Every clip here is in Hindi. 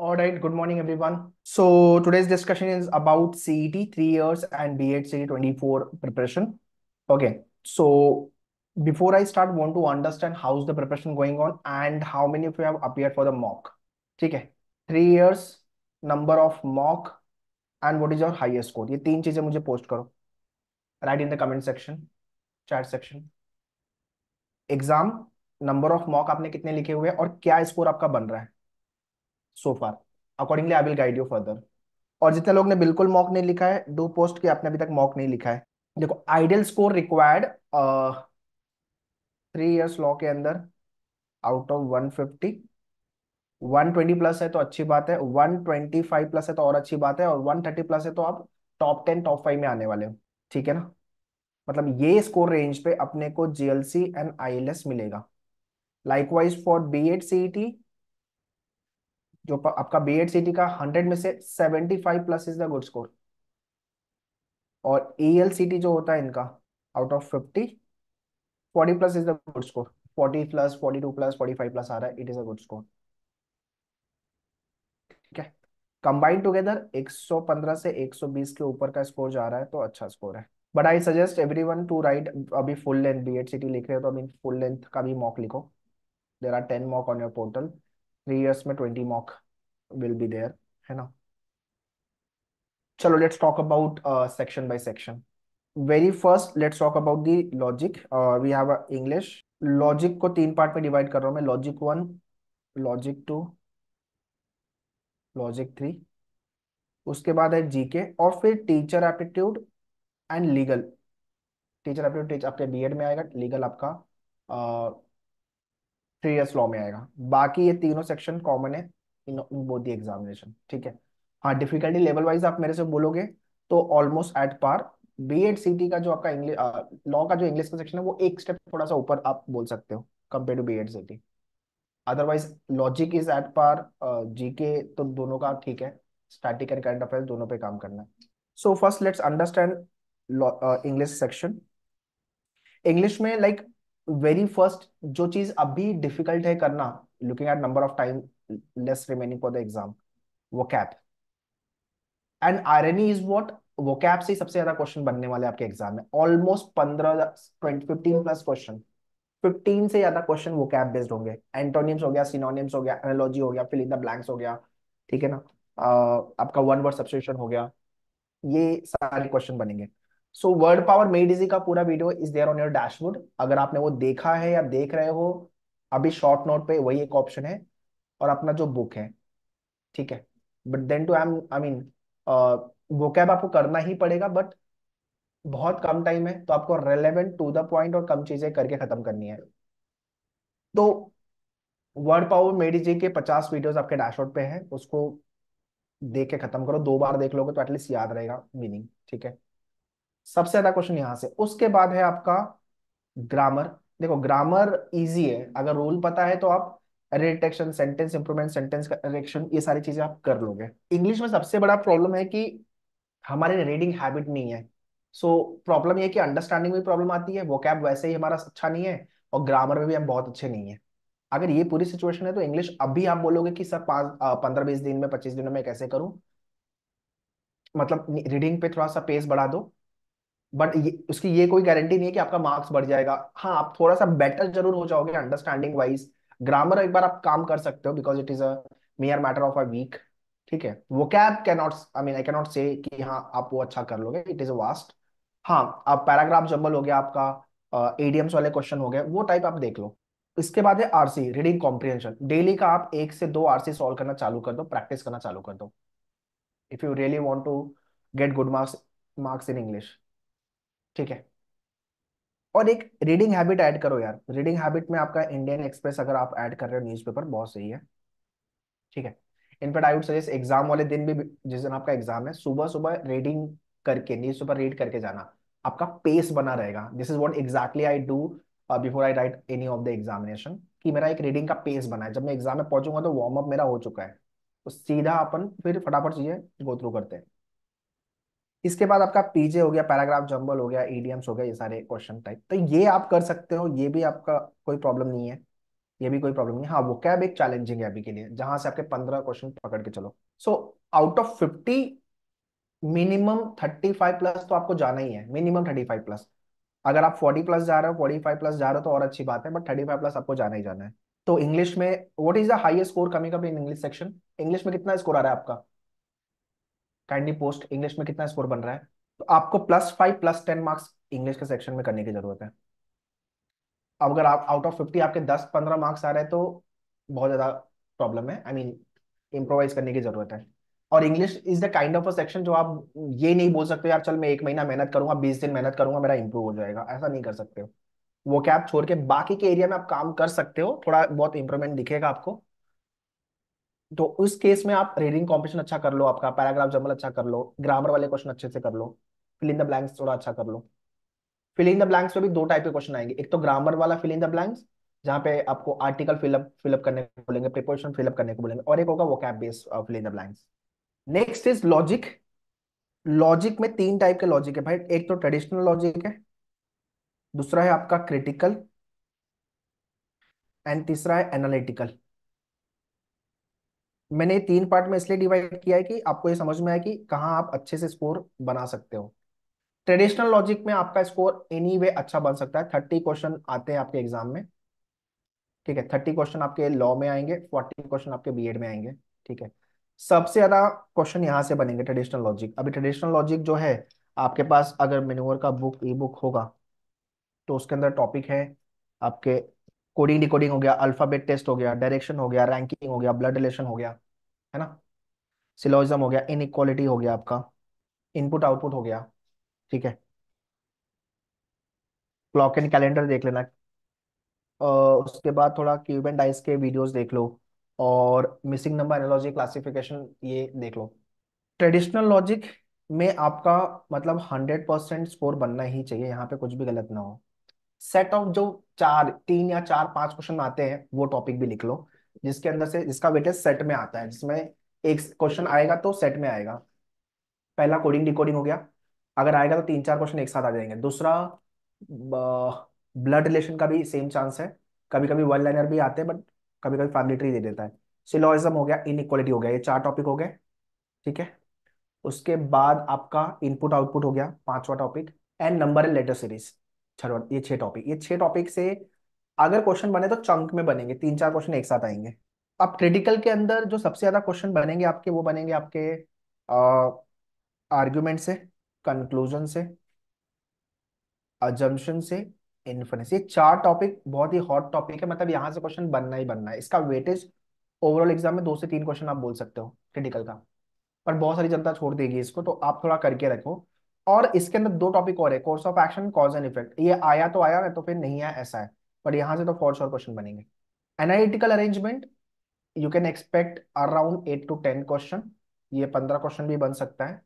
All right, good morning, everyone. So today's discussion is about CET three years and B8 CET 24 preparation. Okay, so before I start, want to understand how's the preparation going on and how many of you have appeared for the mock. Okay, three years, number of mock, and what is your highest score? These three things मुझे post. करो Write in the comment section, chat section. Exam, number of mock आपने कितने लिखे हुए हैं और क्या स्कोर आपका बन so far accordingly I will guide you further और जितने लोग ने बिल्कुल मॉक नहीं लिखा है डू पोस्ट की आपने अभी तक मॉक नहीं लिखा है देखो ideal score required three years law के अंदर out of one fifty one twenty plus है तो अच्छी बात है वन ट्वेंटी फाइव प्लस है तो और अच्छी बात है और वन थर्टी प्लस है तो आप टॉप टेन टॉप फाइव में आने वाले हो ठीक है ना मतलब ये स्कोर रेंज पे अपने को जीएलसी एंड आईएलएस मिलेगा likewise for B Ed T जो आपका बी एड सी का हंड्रेड में से seventy five plus is the good score और ई एल सी टी जो होता है इनका out of fifty forty plus is the good score forty plus forty two plus forty five plus आ रहा है it is a good score ठीक है कंबाइंड टुगेदर 115 से 120 के ऊपर का स्कोर जा रहा है तो अच्छा स्कोर है but I suggest everyone to write अभी full length B Ed C T लिख रहे हो तो अभी फुल लेंथ का भी मॉक लिखो there are ten mock on your portal three years में twenty mock will be there है ना चलो let's talk about section by section very first let's talk about the logic we have English logic को तीन पार्ट में डिवाइड कर रहा हूं मैं logic one logic two logic three उसके बाद है जीके और फिर teacher aptitude and legal teacher aptitude आपके बीएड में आएगा लीगल आपका uh, थ्री ईयर्स लॉ में आएगा बाकी ये तीनों सेक्शन कॉमन है इन बोथ दी एग्जामिनेशन ठीक है हाँ डिफिकल्टी लेवल वाइज आप मेरे से बोलोगे तो almost at par B Ed C का जो आपका इंग्लिश लॉ का जो इंग्लिश का सेक्शन है वो एक स्टेप थोड़ा सा ऊपर आप बोल सकते हो compare to B Ed C T otherwise logic is at par GK तो दोनों का ठीक है स्टैटिक एंड करंट अफेयर दोनों पे काम करना है so first let's understand English section English में लाइक like, वेरी फर्स्ट जो चीज अभी डिफिकल्ट है करना looking at number of time less remaining for the exam vocab and an is what vocab से सबसे ज्यादा क्वेश्चन बनने वाले आपके एग्जाम में ऑलमोस्ट पंद्रह प्लस क्वेश्चन 15 से ज्यादा क्वेश्चन वो कैप बेस्ड होंगे एंटोनियम्स हो गया सिनोनियम्स हो गया एनोलॉजी हो गया फिल इन द ब्लैंक्स हो गया ठीक है ना आपका वन वर्ड सब्सिट्यूशन हो गया ये सारे क्वेश्चन बनेंगे so word power made easy का पूरा video is there on your dashboard अगर आपने वो देखा है या देख रहे हो अभी शॉर्ट नोट पे वही एक ऑप्शन है और अपना जो बुक है ठीक है but then too I am I mean vocab आपको करना ही पड़ेगा बट बहुत कम टाइम है तो आपको रेलेवेंट टू द पॉइंट और कम चीजें करके खत्म करनी है तो वर्ड पावर मेडी जी के पचास वीडियोस आपके डैशबोर्ड पे हैं उसको देख के खत्म करो दो बार देख लोगे तो एटलीस्ट याद रहेगा मीनिंग ठीक है सबसे ज्यादा क्वेश्चन यहां से उसके बाद है आपका ग्रामर देखो ग्रामर इजी है अगर रूल पता है तो आप detection sentence improvement sentence detection ये सारी चीजें आप कर लोगे इंग्लिश में सबसे बड़ा प्रॉब्लम है कि हमारे रीडिंग हैबिट नहीं है सो प्रॉब्लम ये कि अंडरस्टैंडिंग में प्रॉब्लम आती है वो कैब वैसे ही हमारा अच्छा नहीं है और ग्रामर में भी हम बहुत अच्छे नहीं है अगर ये पूरी सिचुएशन है तो इंग्लिश अभी आप बोलोगे कि सर पांच पंद्रह बीस दिन में पच्चीस दिनों में कैसे करूं मतलब रीडिंग पे थोड़ा सा पेस बढ़ा दो बट ये उसकी ये कोई गारंटी नहीं है कि आपका मार्क्स बढ़ जाएगा हाँ आप थोड़ा सा बेटर जरूर हो जाओगे अंडरस्टैंडिंग वाइज ग्रामर एक बार आप काम कर सकते हो because it is a matter of a week ठीक है vocab cannot I mean I cannot say कि हाँ आप वो अच्छा कर लोगे इट इज अ वास्ट हाँ आप पैराग्राफ जम्बल हो गया आपका एडीएम्स वाले क्वेश्चन हो गए वो टाइप आप देख लो इसके बाद है आरसी रीडिंग कॉम्प्रिहेंशन डेली का आप एक से दो आरसी सॉल्व करना चालू कर दो प्रैक्टिस करना चालू कर दो if you really want to get good marks marks in English ठीक है और एक रीडिंग हैबिट ऐड करो यार रीडिंग हैबिट में आपका इंडियन एक्सप्रेस अगर आप ऐड कर रहे हो न्यूज़पेपर बहुत सही है ठीक है in fact I would suggest exam वाले दिन भी जिस दिन आपका एग्जाम है सुबह सुबह रीडिंग करके न्यूज पेपर रीड करके जाना आपका पेस बना रहेगा this is what exactly I do before I write any of the examination कि मेरा एक रीडिंग का पेस बना है जब मैं एग्जाम में पहुंचूंगा तो वार्म अप मेरा हो चुका है तो सीधा अपन फिर फटाफट चीजें गो थ्रू करते हैं इसके बाद आपका पीजे हो गया पैराग्राफ जंबल हो गया ईडीएम्स e हो गया ये सारे क्वेश्चन टाइप तो ये आप कर सकते हो ये भी आपका कोई प्रॉब्लम नहीं है ये भी कोई प्रॉब्लम नहीं हाँ वो कैब एक चैलेंजिंग है अभी के लिए जहां से आपके पंद्रह क्वेश्चन पकड़ के चलो so out of fifty minimum thirty five plus तो आपको जाना ही है मिनिमम थर्टी फाइव प्लस अगर आप फोर्टी प्लस जा रहे हो फोर्टी फाइव प्लस जा रहे हो तो और अच्छी बात है बट थर्टी फाइव प्लस आपको जाना ही जाना है तो इंग्लिश में what is the highest score coming up in English section English में कितना स्कोर आ रहा है आपका काइंडली पोस्ट इंग्लिश में कितना स्कोर बन रहा है तो आपको plus five plus ten marks English के सेक्शन में करने की जरूरत है अब अगर आप आउट ऑफ फिफ्टी आपके दस पंद्रह मार्क्स आ रहे हैं तो बहुत ज़्यादा प्रॉब्लम है आई मीन इम्प्रोवाइज करने की जरूरत है और English is the kind of a section जो आप ये नहीं बोल सकते यार चल मैं एक महीना मेहनत करूंगा बीस दिन मेहनत करूंगा मेरा इंप्रूव हो जाएगा ऐसा नहीं कर सकते हो वो क्या आप छोड़ के बाकी के एरिया में आप काम कर सकते हो थोड़ा बहुत इंप्रूवमेंट दिखेगा आपको तो उस केस में आप रीडिंग कॉम्पिटिशन अच्छा कर लो आपका पैराग्राफ जमल अच्छा कर लो ग्रामर वाले क्वेश्चन अच्छे से कर लो फिल इन द ब्लैंक्स थोड़ा अच्छा कर लो फिल इन द ब्लैंक्स में भी दो टाइप के क्वेश्चन आएंगे एक तो ग्रामर वाला फिल इन द ब्लैंक्स जहां पे आपको आर्टिकल फिलअप फिलअप करने को बोलेंगे प्रिपोजिशन फिलअप करने को बोलेंगे और एक होगा vocab based fill in the blanks next is logic logic में तीन टाइप के लॉजिक है भाई एक तो ट्रेडिशनल लॉजिक है दूसरा है आपका क्रिटिकल एंड तीसरा है एनालिटिकल मैंने तीन पार्ट में इसलिए डिवाइड किया है कि आपको ये समझ में आए कि कहाँ आप अच्छे से स्कोर बना सकते हो ट्रेडिशनल लॉजिक में आपका स्कोर एनी वे अच्छा बन सकता है थर्टी क्वेश्चन आते हैं आपके एग्जाम में ठीक है थर्टी क्वेश्चन आपके लॉ में आएंगे फोर्टी क्वेश्चन आपके बी में आएंगे ठीक है सबसे ज्यादा क्वेश्चन यहाँ से बनेंगे ट्रेडिशनल लॉजिक अभी ट्रेडिशनल लॉजिक जो है आपके पास अगर मेन्यूअर का बुक ई बुक होगा तो उसके अंदर टॉपिक है आपके कोडिंग डिकोडिंग हो गया अल्फाबेट टेस्ट हो गया डायरेक्शन हो गया रैंकिंग हो गया ब्लड रिलेशन हो गया है ना सिलोजम हो गया इन हो गया आपका इनपुट आउटपुट हो गया ठीक है क्लॉक एंड कैलेंडर देख लेना उसके बाद थोड़ा क्यूब एंड डाइस के वीडियोस देख लो और मिसिंग नंबर एनोलॉजी क्लासिफिकेशन ये देख लो ट्रेडिशनल लॉजिक में आपका मतलब हंड्रेड परसेंट स्कोर बनना ही चाहिए यहाँ पे कुछ भी गलत ना हो सेट ऑफ जो चार तीन या चार पांच क्वेश्चन आते हैं वो टॉपिक भी लिख लो जिसके अंदर से जिसका वेटेज सेट में आता है जिसमें एक क्वेश्चन आएगा तो सेट में आएगा पहला कोडिंग डिकोडिंग हो गया अगर आएगा तो तीन चार क्वेश्चन एक साथ आ जाएंगे दूसरा ब्लड रिलेशन का भी सेम चांस है कभी कभी वन लाइनर भी आते हैं बट कभी कभी फैमिलिट्री दे देता है सिलोइम हो गया इनइक्वालिटी हो गया ये चार टॉपिक हो गए ठीक है उसके बाद आपका इनपुट आउटपुट हो गया पांचवा topic and number and letter series चलो ये छह टॉपिक ये छह टॉपिक से अगर क्वेश्चन बने तो चंक में बनेंगे तीन चार क्वेश्चन एक साथ आएंगे अब क्रिटिकल के अंदर जो सबसे ज्यादा क्वेश्चन बनेंगे आपके वो बनेंगे आपके आर्ग्यूमेंट से कंक्लूजन से अजम्पन से इन्फ्रेंस ये चार टॉपिक बहुत ही हॉट टॉपिक है मतलब यहां से क्वेश्चन बनना ही बनना है इसका वेटेज ओवरऑल एग्जाम में दो से तीन क्वेश्चन आप बोल सकते हो क्रिटिकल का पर बहुत सारी जनता छोड़ देगी इसको तो आप थोड़ा करके रखो और इसके अंदर दो टॉपिक और है course of action cause and effect ये आया तो आया ना तो फिर नहीं आया ऐसा है पर यहाँ से तो फोर्स और क्वेश्चन बनेंगे analytical arrangement you can expect around eight to ten question ये पंद्रह क्वेश्चन भी बन सकता है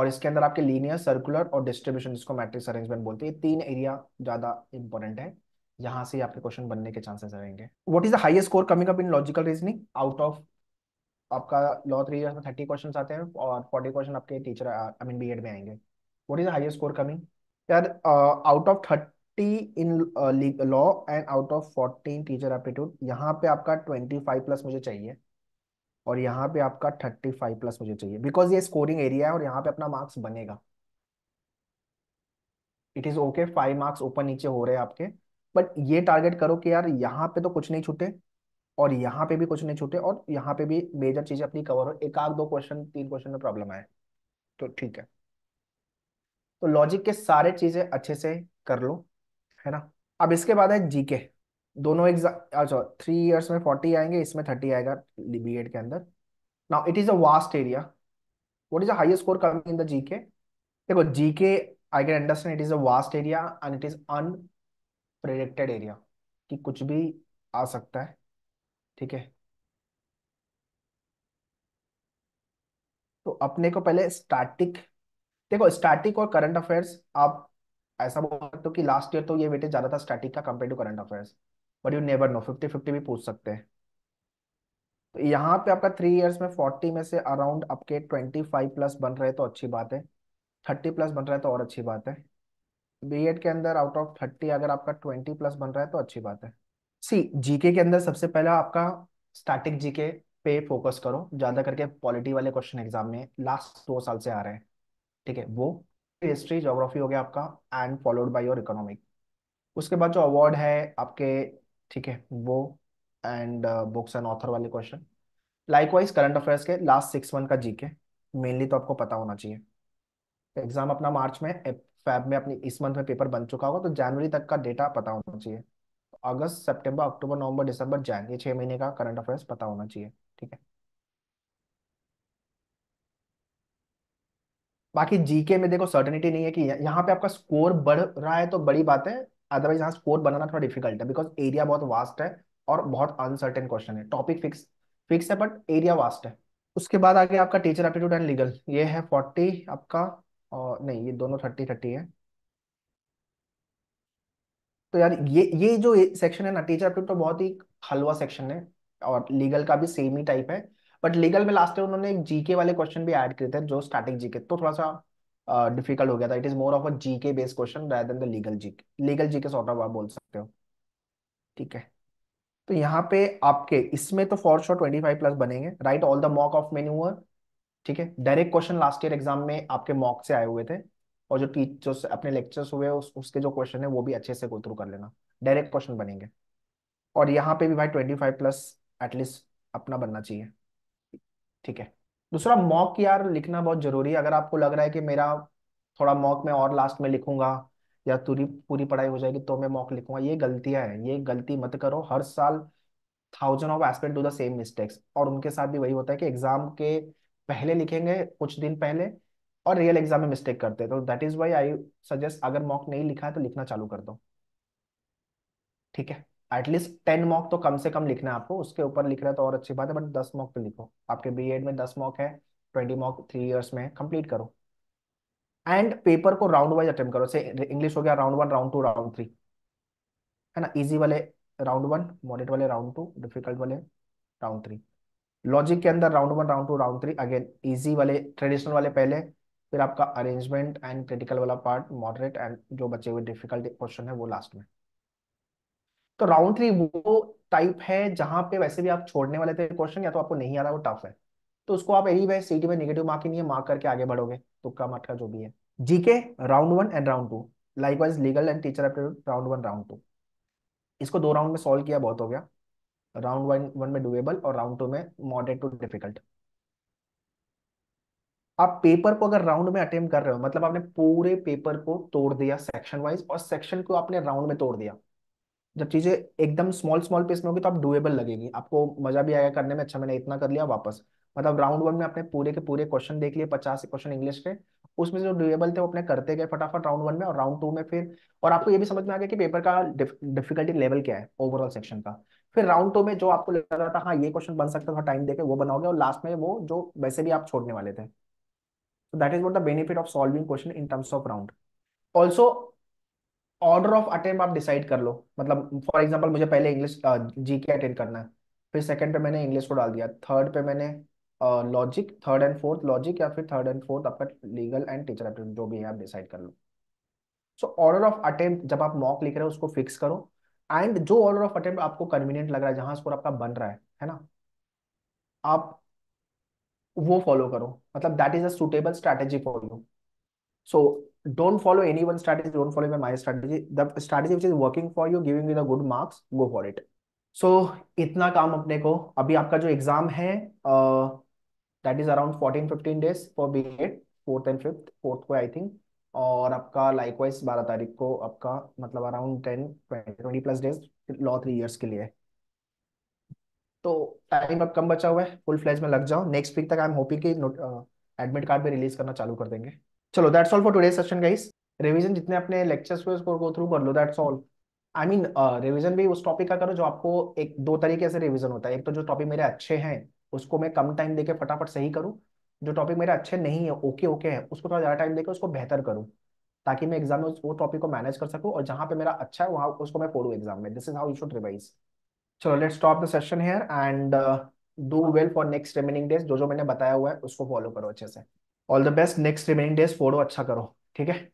और इसके अंदर आपके लीनियर सर्कुलर और डिस्ट्रीब्यूशन जिसको मैट्रिक्स अरेंजमेंट बोलते हैं तीन एरिया ज्यादा इंपॉर्टेंट है यहाँ से आपके क्वेश्चन बनने के चांसेस रहेंगे what is the highest score coming up in logical reasoning out of आपका लॉ थ्री ईयर्स में थर्टी क्वेश्चन आते हैं और फोर्टी क्वेश्चन आपके टीचर आई मीन बी में आएंगे what is highest score coming यार out of thirty in law and out of fourteen teacher aptitude यहाँ पे आपका ट्वेंटी फाइव प्लस मुझे चाहिए और यहाँ पे आपका थर्टी फाइव प्लस मुझे चाहिए बिकॉज ये स्कोरिंग एरिया है और यहाँ पे अपना मार्क्स बनेगा it is okay five marks ऊपर नीचे हो रहे हैं आपके बट ये टारगेट करो कि यार यहाँ पे तो कुछ नहीं छूटे और यहाँ पे भी कुछ नहीं छूटे और यहाँ पे भी मेजर चीजें अपनी कवर हो एक आध दो क्वेश्चन तीन क्वेश्चन में प्रॉब्लम आए तो ठीक है तो लॉजिक के सारे चीजें अच्छे से कर लो है ना अब इसके बाद है जीके दोनों एग्जाम अच्छा थ्री इयर्स में फोर्टी आएंगे इसमें थर्टी आएगा बी के अंदर now it is a vast area what is the highest score coming in the GK देखो GK I can understand it is a vast area and it is unpredicted area कि कुछ भी आ सकता है ठीक है तो अपने को पहले स्टैटिक देखो स्टैटिक और करंट अफेयर्स आप ऐसा बोल सकते हो कि लास्ट ईयर तो ये वेटेज ज्यादा था स्टैटिक का compare to current affairs but you never know fifty fifty भी पूछ सकते हैं तो यहाँ पे आपका थ्री इयर्स में फोर्टी में से अराउंड आपके ट्वेंटी फाइव प्लस बन रहे तो अच्छी बात है थर्टी प्लस बन रहा है तो और अच्छी बात है बी एड के अंदर आउट ऑफ थर्टी अगर आपका ट्वेंटी प्लस बन रहा है तो अच्छी बात है सी जीके के अंदर सबसे पहला आपका स्टैटिक जीके पे फोकस करो ज्यादा करके पॉलिटी वाले क्वेश्चन एग्जाम में लास्ट दो साल से आ रहे हैं ठीक है वो हिस्ट्री जोग्राफी हो गया आपका and followed by your economic उसके बाद जो अवार्ड है आपके ठीक है वो एंड बुक्स एंड ऑथर वाले क्वेश्चन लाइकवाइज करंट अफेयर्स के लास्ट सिक्स मंथ का जीके मेनली तो आपको पता होना चाहिए एग्जाम अपना मार्च में फैब में अपनी इस मंथ में पेपर बन चुका होगा तो जनवरी तक का डेटा पता होना चाहिए अगस्त सितंबर अक्टूबर नवंबर दिसंबर जाएंगे छह महीने का करंट अफेयर्स पता होना चाहिए ठीक है बाकी जीके में देखो सर्टेनिटी नहीं है कि यहाँ पे आपका स्कोर बढ़ रहा है तो बड़ी बात है अदरवाइज यहाँ स्कोर बनाना थोड़ा डिफिकल्ट है बिकॉज एरिया बहुत वास्ट है और बहुत अनसर्टेन क्वेश्चन है टॉपिक फिक्स फिक्स है बट एरिया वास्ट है उसके बाद आगे आपका टीचर एप्टीट्यूड एंड लीगल ये है फोर्टी आपका और नहीं ये दोनों थर्टी थर्टी है तो यार ये ये जो सेक्शन है ना टीचर एप्टीट्यूड तो बहुत ही हलवा सेक्शन है और लीगल का भी सेम ही टाइप है बट लीगल में लास्ट उन्होंने एक जीके वाले क्वेश्चन भी ऐड किए थे जो स्टैटिक जीके तो थोड़ा सा डिफिकल्ट हो गया था it is more of a GK based question rather than the legal GK legal GK sort of आप बोल सकते हो ठीक है तो यहाँ पे आपके इसमें तो for sure twenty five plus बनेंगे write all the mock of manual ठीक है direct question last year exam में आपके मॉक से आए हुए थे और जो टीचर्स अपने लेक्चर्स हुए उस, उसके जो क्वेश्चन है वो भी अच्छे से गो थ्रू कर लेना डायरेक्ट क्वेश्चन बनेंगे और यहाँ पे भी भाई ट्वेंटी फाइव प्लस एटलीस्ट अपना बनना चाहिए ठीक है दूसरा मॉक यार लिखना बहुत जरूरी है अगर आपको लग रहा है कि मेरा थोड़ा मॉक में और लास्ट में लिखूंगा या पूरी पूरी पढ़ाई हो जाएगी तो मैं मॉक लिखूंगा ये गलतियां हैं ये गलती मत करो हर साल thousand of aspect do the same mistakes और उनके साथ भी वही होता है कि एग्जाम के पहले लिखेंगे कुछ दिन पहले और रियल एग्जाम में मिस्टेक करते हैं तो that is why I suggest अगर मॉक नहीं लिखा है तो लिखना चालू कर दो ठीक है एटलीस्ट टेन मॉक तो कम से कम लिखना है आपको उसके ऊपर लिख रहे तो और अच्छी बात है बट दस मॉक तो लिखो आपके बी में दस मॉक है ट्वेंटी मॉक थ्री ईयर्स में कंप्लीट करो एंड पेपर को राउंड वाइज अटेम्प करो से इंग्लिश हो गया round one round two round three है ना इजी वाले राउंड वन मॉडरेट वाले राउंड टू डिफिकल्ट वाले राउंड थ्री लॉजिक के अंदर round one round two round three again easy वाले ट्रेडिशनल वाले पहले फिर आपका अरेंजमेंट एंड क्रिटिकल वाला पार्ट मॉडरेट एंड जो बचे हुए डिफिकल्ट क्वेश्चन है वो लास्ट में तो राउंड थ्री वो टाइप है जहां पे वैसे भी आप छोड़ने वाले थे क्वेश्चन या तो आपको नहीं आ रहा वो टफ है तो उसको आप एनी वे सीटी में निगेटिव मार्क ही नहीं है मार्क करके आगे बढ़ोगे तुक्का मटका जो भी है GK round one and round two likewise legal and teacher round one round two इसको दो राउंड में सॉल्व किया बहुत हो गया राउंड वन वन में डुएबल और राउंड टू में मॉडरेट टू डिफिकल्ट आप पेपर को अगर राउंड में अटेम्प्ट कर रहे हो मतलब आपने पूरे पेपर को तोड़ दिया सेक्शन वाइज और सेक्शन को आपने राउंड में तोड़ दिया जब चीजें एकदम स्मॉल स्मॉल पीस में होगी तो आप डुएबल लगेगी आपको मजा भी आएगा करने में अच्छा मैंने इतना कर लिया वापस मतलब राउंड वन में आपने पूरे के पूरे क्वेश्चन देख लिए पचास क्वेश्चन इंग्लिश के उसमें जो ड्यूएबल थे वो अपने करते गए फटाफट राउंड वन में और राउंड टू में फिर और आपको ये भी समझ में आ गया कि पेपर का डिफिकल्टी लेवल क्या है ओवरऑल सेक्शन का फिर राउंड टू में जो आपको लग रहा था हाँ ये क्वेश्चन बन सकता था टाइम देकर वो बनाओगे और लास्ट में वो जो वैसे भी आप छोड़ने वाले थे So that is what the benefit of solving question in terms of round. Also order of attempt आप डिसाइड कर लो मतलब फॉर एग्जांपल मुझे पहले इंग्लिश जी के अटेंड करना है फिर सेकंड पे मैंने इंग्लिश को डाल दिया थर्ड पे मैंने logic third and fourth logic या फिर थर्ड एंड फोर्थ आपका लीगल एंड टीचर अटेम्प्ट जो भी है आप डिसाइड कर लो सो ऑर्डर ऑफ अटेम्प्ट जब आप मॉक लिख रहे हो उसको फिक्स करो एंड जो ऑर्डर ऑफ अटेम्प्ट आपको कन्वीनियंट लग रहा है जहां स्कोर आपका बन रहा है है ना आप वो फॉलो करो मतलब that is a suitable strategy for you so follow any one strategy don't follow my strategy the strategy which is working for you giving you the good marks go for it so इतना काम अपने को अभी आपका जो एग्जाम है that is around fourteen fifteen days for B Ed fourth and fifth fourth को आई थिंक और आपका लाइकवाइज बारह तारीख को आपका मतलब around ten twenty plus days law three years के लिए तो टाइम अब कम बचा हुआ है फुल फ्लैज में लग जाओ नेक्स्ट वीक तक आई एम होपिंग कि एडमिट कार्ड uh, भी रिलीज करना चालू कर देंगे चलो that's all for today session guys revision जितने अपने लेक्चर्स हुए उसको गो थ्रू कर लो that's all I mean revision भी उस टॉपिक का करो जो आपको एक दो तरीके से रिवीजन होता है एक तो जो टॉपिक मेरे अच्छे हैं उसको मैं कम टाइम देके फटाफट सही करूँ जो टॉपिक मेरे अच्छे नहीं है ओके ओके है उसको थोड़ा ज़्यादा टाइम देकर उसको बेहतर करूँ ताकि मैं एग्जाम में वो टॉपिक को मैनेज कर सकूँ और जहाँ पे मेरा अच्छा है वहाँ उसको मैं फोड़ू एग्जाम में this is how you should revise चलो let stop the session here and do well for next remaining days जो जो मैंने बताया हुआ है उसको फॉलो करो अच्छे से all the best next remaining days फोड़ो अच्छा करो ठीक है